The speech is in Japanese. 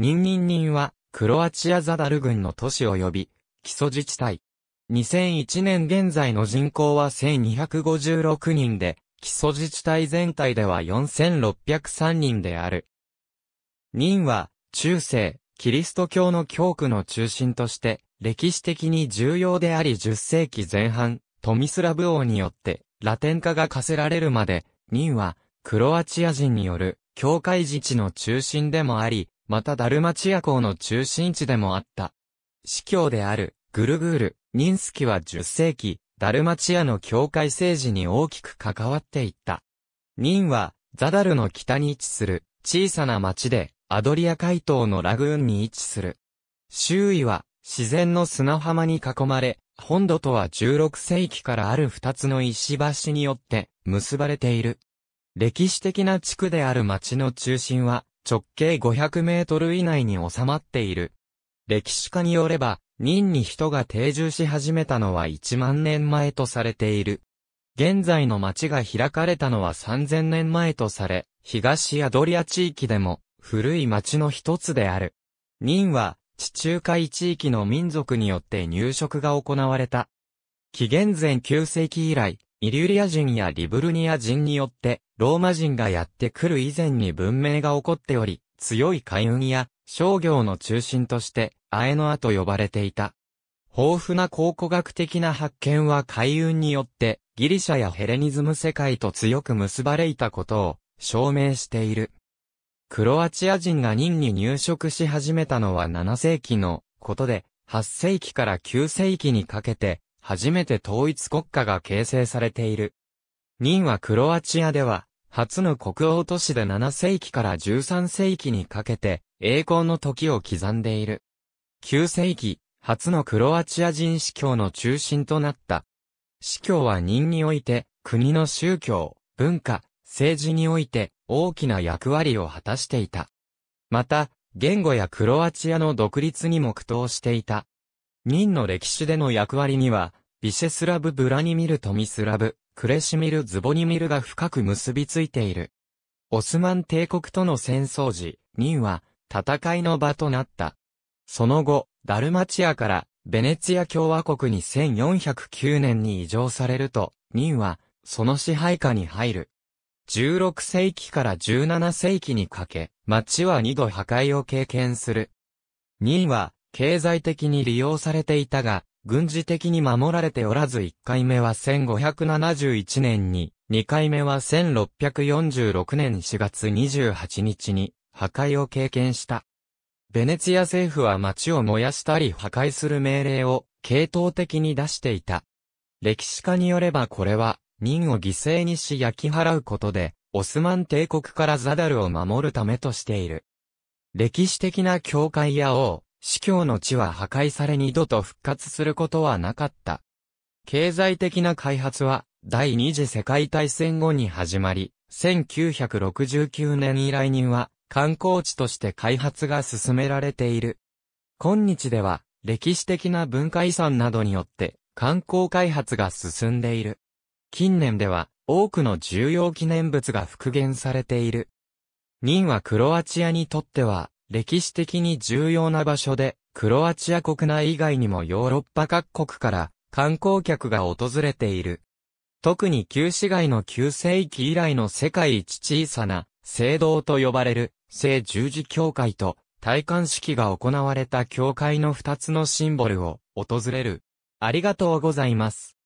ニンニンニンは、クロアチアザダル郡の都市及び、基礎自治体。2001年現在の人口は1256人で、基礎自治体全体では4603人である。ニンは、中世、キリスト教の教区の中心として、歴史的に重要であり10世紀前半、トミスラブ王によって、ラテン化が課せられるまで、ニンは、クロアチア人による、教会自治の中心でもあり、またダルマチア港の中心地でもあった。司教である、グルグール、ニンスキは10世紀、ダルマチアの教会政治に大きく関わっていった。ニンは、ザダルの北に位置する、小さな町で、アドリア海島のラグーンに位置する。周囲は、自然の砂浜に囲まれ、本土とは16世紀からある2つの石橋によって結ばれている。歴史的な地区である町の中心は、直径500メートル以内に収まっている。歴史家によれば、任に人が定住し始めたのは1万年前とされている。現在の町が開かれたのは3000年前とされ、東アドリア地域でも古い町の一つである。任は地中海地域の民族によって入植が行われた。紀元前9世紀以来、イリュリア人やリブルニア人によって、ローマ人がやってくる以前に文明が起こっており、強い海運や商業の中心として、アエノアと呼ばれていた。豊富な考古学的な発見は海運によって、ギリシャやヘレニズム世界と強く結ばれいたことを証明している。クロアチア人が任に入植し始めたのは7世紀のことで、8世紀から9世紀にかけて、初めて統一国家が形成されている。任はクロアチアでは、初の国王都市で7世紀から13世紀にかけて、栄光の時を刻んでいる。9世紀、初のクロアチア人司教の中心となった。司教は任において、国の宗教、文化、政治において、大きな役割を果たしていた。また、言語やクロアチアの独立にも苦闘していた。任の歴史での役割には、ビシェスラブ・ブラニミル・トミスラブ、クレシミル・ズボニミルが深く結びついている。オスマン帝国との戦争時、ニンは戦いの場となった。その後、ダルマチアからベネツィア共和国に1409年に移譲されると、ニンはその支配下に入る。16世紀から17世紀にかけ、町は2度破壊を経験する。ニンは経済的に利用されていたが、軍事的に守られておらず1回目は1571年に、2回目は1646年4月28日に破壊を経験した。ベネツィア政府は町を燃やしたり破壊する命令を系統的に出していた。歴史家によればこれは、民を犠牲にし焼き払うことで、オスマン帝国からザダルを守るためとしている。歴史的な教会や王、司教の地は破壊され二度と復活することはなかった。経済的な開発は、第二次世界大戦後に始まり、1969年以来には、観光地として開発が進められている。今日では、歴史的な文化遺産などによって、観光開発が進んでいる。近年では、多くの重要記念物が復元されている。ニンはクロアチアにとっては、歴史的に重要な場所で、クロアチア国内以外にもヨーロッパ各国から観光客が訪れている。特に旧市街の旧世紀以来の世界一小さな聖堂と呼ばれる聖十字教会と戴冠式が行われた教会の二つのシンボルを訪れる。ありがとうございます。